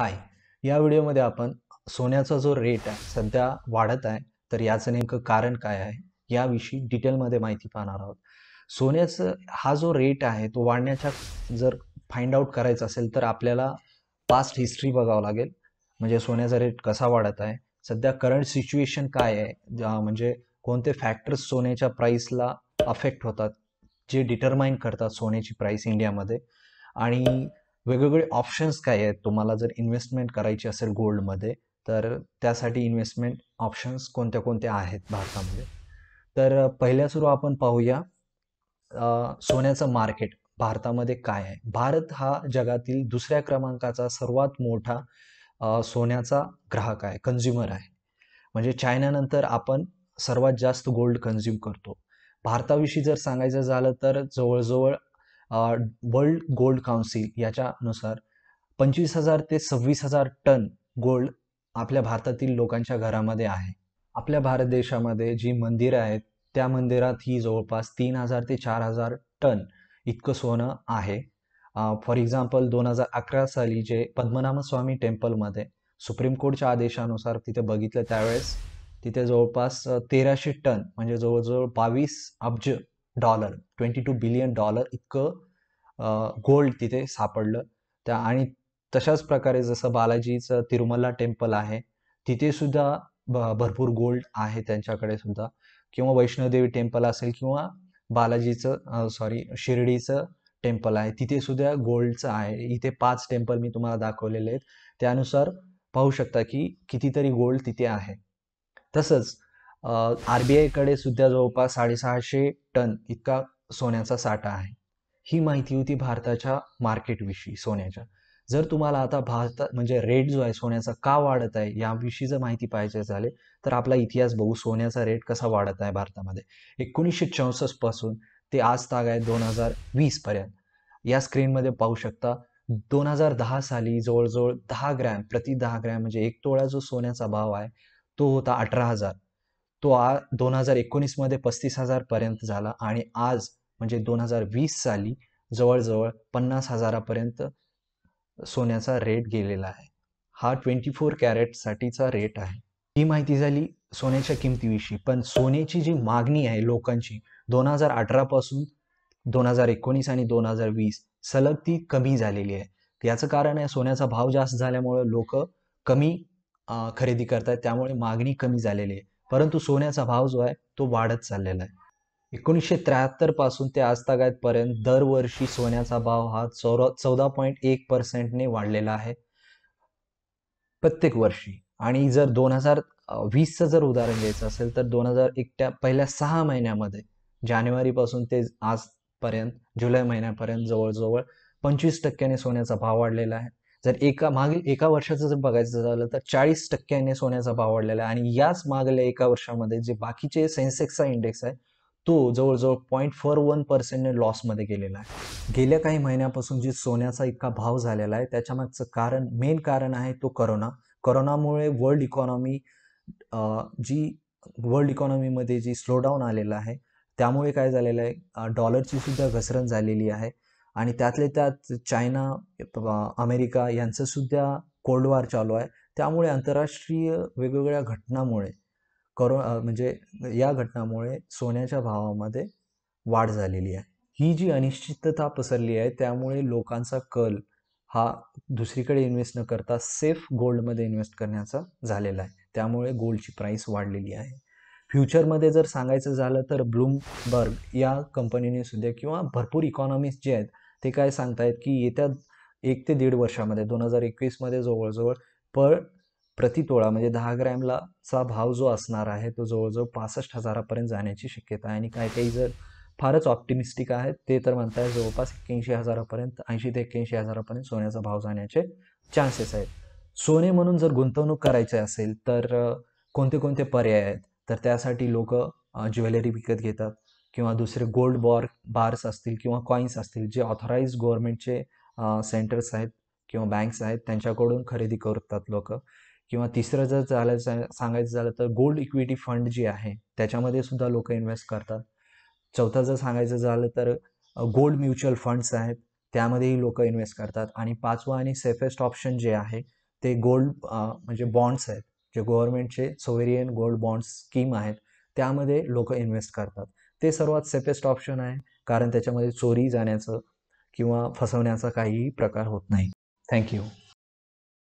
हाय या व्हिडिओमध्ये आपण सोन्याचा जो रेट आहे सध्या वाढत आहे तर याचं नेमकं कारण काय आहे याविषयी डिटेलमध्ये माहिती पाहणार आहोत सोन्याचं हा जो रेट आहे तो वाढण्याच्या जर फाइंड आउट करायचं असेल तर आपल्याला पास्ट हिस्ट्री बघावं लागेल म्हणजे सोन्याचा रेट कसा वाढत आहे सध्या करंट सिच्युएशन काय आहे म्हणजे कोणते फॅक्टर्स सोन्याच्या प्राईसला अफेक्ट होतात जे डिटरमाईन करतात सोन्याची प्राईस इंडियामध्ये आणि वेगवेगळे ऑप्शन्स काय आहेत तुम्हाला जर इन्व्हेस्टमेंट करायची असेल गोल्डमध्ये तर त्यासाठी इन्व्हेस्टमेंट ऑप्शन्स कोणत्या कोणत्या आहेत भारतामध्ये तर पहिल्या सुरू आपण पाहूया सोन्याचं मार्केट भारतामध्ये काय आहे भारत हा जगातील दुसऱ्या क्रमांकाचा सर्वात मोठा सोन्याचा ग्राहक आहे कन्झ्युमर आहे म्हणजे चायनानंतर आपण सर्वात जास्त गोल्ड कन्झ्युम करतो भारताविषयी जर सांगायचं झालं तर जवळजवळ वर्ल्ड गोल्ड काउन्सिल याच्यानुसार पंचवीस हजार ते सव्वीस हजार टन गोल्ड आपल्या भारतातील लोकांच्या घरामध्ये आहे आपल्या भारत देशामध्ये जी मंदिरं आहेत त्या मंदिरात ही जवळपास तीन हजार ते चार हजार टन इतकं सोनं आहे फॉर एक्झाम्पल दोन हजार अकरा साली जे पद्मनाभस्वामी टेम्पलमध्ये सुप्रीम कोर्टच्या आदेशानुसार तिथे बघितलं त्यावेळेस तिथे जवळपास तेराशे टन म्हणजे जवळजवळ बावीस अब्ज dollar twenty two billion dollar इतकं गोल्ड तिथे सापडलं त्या आणि तशाच प्रकारे जसं बालाजीचं तिरुमला टेम्पल आहे तिथे सुद्धा भरपूर गोल्ड आहे त्यांच्याकडे सुद्धा किंवा वैष्णोदेवी टेम्पल असेल किंवा बालाजीचं सॉरी शिर्डीचं टेम्पल आहे तिथे सुद्धा गोल्डचं आहे इथे पाच टेम्पल मी तुम्हाला दाखवलेले आहेत त्यानुसार पाहू शकता की कितीतरी गोल्ड तिथे आहे तसंच आरबीआयकडे सुद्धा जवळपास साडेसहाशे टन इतका सोन्याचा साठा आहे ही माहिती होती भारताच्या मार्केटविषयी सोन्याच्या जर तुम्हाला आता भारत म्हणजे रेट जो आहे सोन्याचा का वाढत आहे याविषयी जर माहिती पाहिजे झाले तर आपला इतिहास बघू सोन्याचा रेट कसा वाढत आहे भारतामध्ये एकोणीसशे चौसष्ट पासून ते आज ताग आहे दोन हजार वीस पर्यंत या स्क्रीनमध्ये पाहू शकता दोन हजार दहा साली जवळजवळ दहा ग्रॅम प्रति दहा ग्रॅम म्हणजे एक तोळा जो सोन्याचा भाव आहे तो होता अठरा हजार तो आ दोन हजार एकोणीसमध्ये पस्तीस हजारपर्यंत झाला आणि आज म्हणजे दोन हजार वीस साली जवळजवळ पन्नास हजारापर्यंत सोन्याचा रेट गेलेला आहे हा ट्वेंटी फोर कॅरेटसाठीचा रेट आहे ही माहिती झाली सोन्याच्या किमतीविषयी पण सोन्याची जी मागणी आहे लोकांची दोन हजार अठरापासून दोन हजार एकोणीस आणि दोन हजार वीस सलग ती कमी झालेली आहे याचं कारण आहे सोन्याचा भाव जास्त झाल्यामुळे लोक कमी खरेदी करतात त्यामुळे मागणी कमी झालेली आहे परंतु सोन्याचा भाव जो आहे तो वाढत चाललेला आहे एकोणीसशे त्र्याहत्तर पासून ते पर्यंत दरवर्षी सोन्याचा भाव हा चौरा चौदा पॉईंट एक पर्सेंटने वाढलेला आहे प्रत्येक वर्षी आणि जर दोन हजार वीसचं जर उदाहरण द्यायचं असेल तर दोन हजार एकट्या पहिल्या सहा महिन्यामध्ये जानेवारीपासून ते आजपर्यंत जुलै महिन्यापर्यंत जवळजवळ पंचवीस टक्क्याने सोन्याचा भाव वाढलेला आहे जर एका मागील एका वर्षाचं जर बघायचं झालं तर चाळीस टक्क्याने सोन्याचा भाव वाढलेला आहे आणि याच मागल्या एका वर्षामध्ये जे बाकीचे सेन्सेक्सचा इंडेक्स आहे तो जवळजवळ पॉईंट फोर वन पर्सेंटने लॉसमध्ये गेलेला आहे गेल्या काही महिन्यापासून जी सोन्याचा इतका भाव झालेला आहे त्याच्यामागचं कारण मेन कारण आहे तो करोना करोनामुळे वर्ल्ड इकॉनॉमी जी वर्ल्ड इकॉनॉमीमध्ये जी स्लोडाऊन आलेला आहे त्यामुळे काय झालेलं आहे डॉलरची सुद्धा घसरण झालेली आहे आणि त्यातले त्यात चायना अमेरिका यांचंसुद्धा कोल्ड वॉर चालू आहे त्यामुळे आंतरराष्ट्रीय वेगवेगळ्या घटनामुळे करो म्हणजे या घटनामुळे सोन्याच्या भावामध्ये वाढ झालेली आहे ही जी अनिश्चितता पसरली आहे त्यामुळे लोकांचा कल हा दुसरीकडे इन्व्हेस्ट न करता सेफ गोल्डमध्ये इन्व्हेस्ट करण्याचा झालेला आहे त्यामुळे गोल्डची प्राईस वाढलेली आहे फ्युचरमध्ये जर सांगायचं झालं तर ब्लूमबर्ग या कंपनीने सुद्धा किंवा भरपूर इकॉनॉमिस्ट जे आहेत ते काय सांगतायत की येत्या एक ते दीड वर्षामध्ये दोन हजार एकवीसमध्ये जवळजवळ पर प्रतितोळा म्हणजे दहा ग्रॅमलाचा भाव जो असणार आहे तो जवळजवळ पासष्ट हजारापर्यंत जाण्याची शक्यता आहे आणि काही काही जर फारच ऑप्टिमिस्टिक आहेत ते तर आहेत जवळपास एक्क्याऐंशी हजारापर्यंत ऐंशी ते एक्क्याऐंशी हजारापर्यंत सोन्याचा भाव जाण्याचे चान्सेस आहेत सोने म्हणून जर गुंतवणूक करायचे असेल तर कोणते कोणते पर्याय आहेत तर त्यासाठी लोक ज्वेलरी विकत घेतात किंवा दुसरे गोल्ड बॉर बार्स असतील किंवा कॉईन्स असतील जे ऑथराईज गव्हर्मेंटचे सेंटर्स आहेत किंवा बँक्स आहेत त्यांच्याकडून खरेदी करतात लोक किंवा तिसरं जर झालं सांगायचं झालं तर गोल्ड इक्विटी फंड जी आहे त्याच्यामध्ये सुद्धा लोक इन्व्हेस्ट करतात चौथं जर सांगायचं झालं तर गोल्ड म्युच्युअल फंड्स आहेत त्यामध्येही लोक इन्व्हेस्ट करतात आणि पाचवा आणि सेफेस्ट ऑप्शन जे आहे ते गोल्ड म्हणजे बॉन्ड्स आहेत जे गव्हर्नमेंटचे सोवेरियन गोल्ड बॉन्ड्स स्कीम आहेत त्यामध्ये लोक इन्व्हेस्ट करतात ते सर्वात सेफेस्ट ऑप्शन आहे कारण त्याच्यामध्ये चोरी जाण्याचं किंवा फसवण्याचा काहीही प्रकार होत नाही थँक्यू